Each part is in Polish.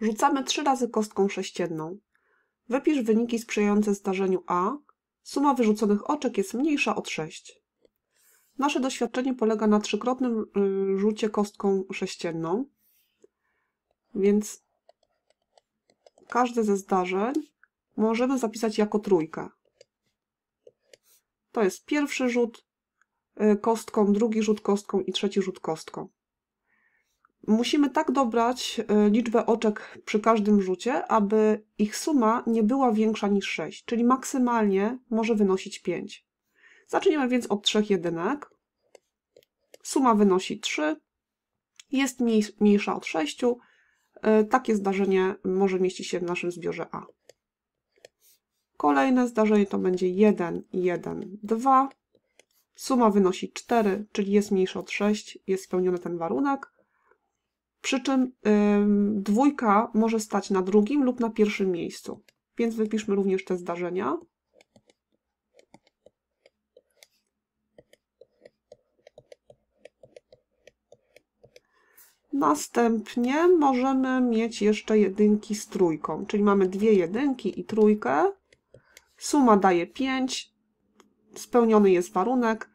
Rzucamy trzy razy kostką sześcienną. Wypisz wyniki sprzyjające zdarzeniu A. Suma wyrzuconych oczek jest mniejsza od 6. Nasze doświadczenie polega na trzykrotnym y, rzucie kostką sześcienną, więc każde ze zdarzeń możemy zapisać jako trójkę. To jest pierwszy rzut y, kostką, drugi rzut kostką i trzeci rzut kostką. Musimy tak dobrać y, liczbę oczek przy każdym rzucie, aby ich suma nie była większa niż 6, czyli maksymalnie może wynosić 5. Zaczniemy więc od trzech jedynek. Suma wynosi 3, jest mniejsza od 6. Y, takie zdarzenie może mieścić się w naszym zbiorze A. Kolejne zdarzenie to będzie 1, 1, 2. Suma wynosi 4, czyli jest mniejsza od 6, jest spełniony ten warunek przy czym dwójka może stać na drugim lub na pierwszym miejscu. Więc wypiszmy również te zdarzenia. Następnie możemy mieć jeszcze jedynki z trójką, czyli mamy dwie jedynki i trójkę. Suma daje 5, spełniony jest warunek.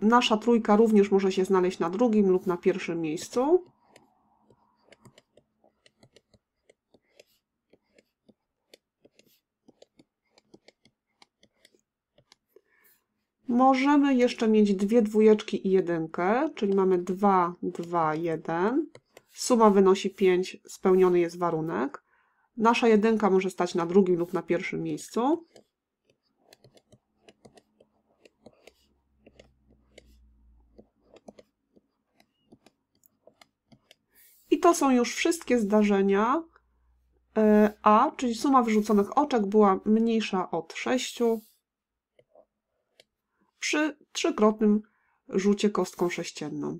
Nasza trójka również może się znaleźć na drugim lub na pierwszym miejscu. Możemy jeszcze mieć dwie dwójeczki i jedynkę, czyli mamy 2, 2, 1. Suma wynosi 5, spełniony jest warunek. Nasza jedynka może stać na drugim lub na pierwszym miejscu. I to są już wszystkie zdarzenia e, A, czyli suma wyrzuconych oczek była mniejsza od 6 przy trzykrotnym rzucie kostką sześcienną.